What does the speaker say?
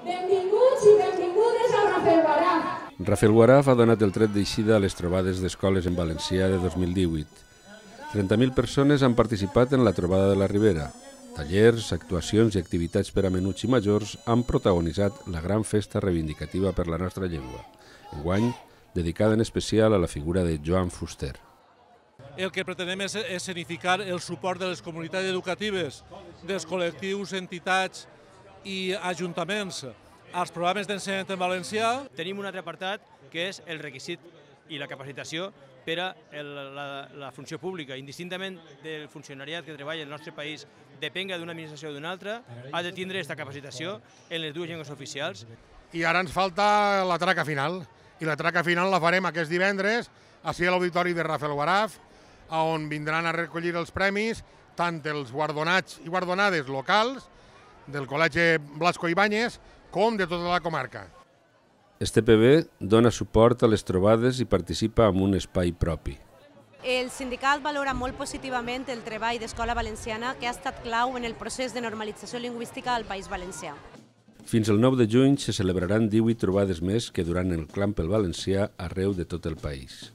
Benvinguts i benvingudes a Rafael Guaraf. Rafael Guaraf ha donat el tret d'eixida a les trobades d'escoles en valencià de 2018. 30.000 persones han participat en la trobada de la Ribera. Tallers, actuacions i activitats per a menuts i majors han protagonitzat la gran festa reivindicativa per la nostra llengua. Enguany, dedicada en especial a la figura de Joan Fuster. El que pretenem és escenificar el suport de les comunitats educatives, dels col·lectius, entitats, i ajuntaments als programes d'ensenyament en valencià. Tenim un altre apartat que és el requisit i la capacitació per a la, la funció pública. Indistintament del funcionariat que treballa al nostre país depenga d'una administració o d'una altra, ha de tindre aquesta capacitació en les dues llengües oficials. I ara ens falta la traca final, i la traca final la farem aquest divendres, a l'Auditori de Rafael Guaraf, on vindran a recollir els premis tant els guardonats i guardonades locals del col·legi Blasco Ibáñez com de tota la comarca. Este PB dona suport a les trobades i participa en un espai propi. El sindicat valora molt positivament el treball d'Escola Valenciana que ha estat clau en el procés de normalització lingüística al País Valencià. Fins al 9 de juny se celebraran 18 trobades més que duran el clam pel valencià arreu de tot el país.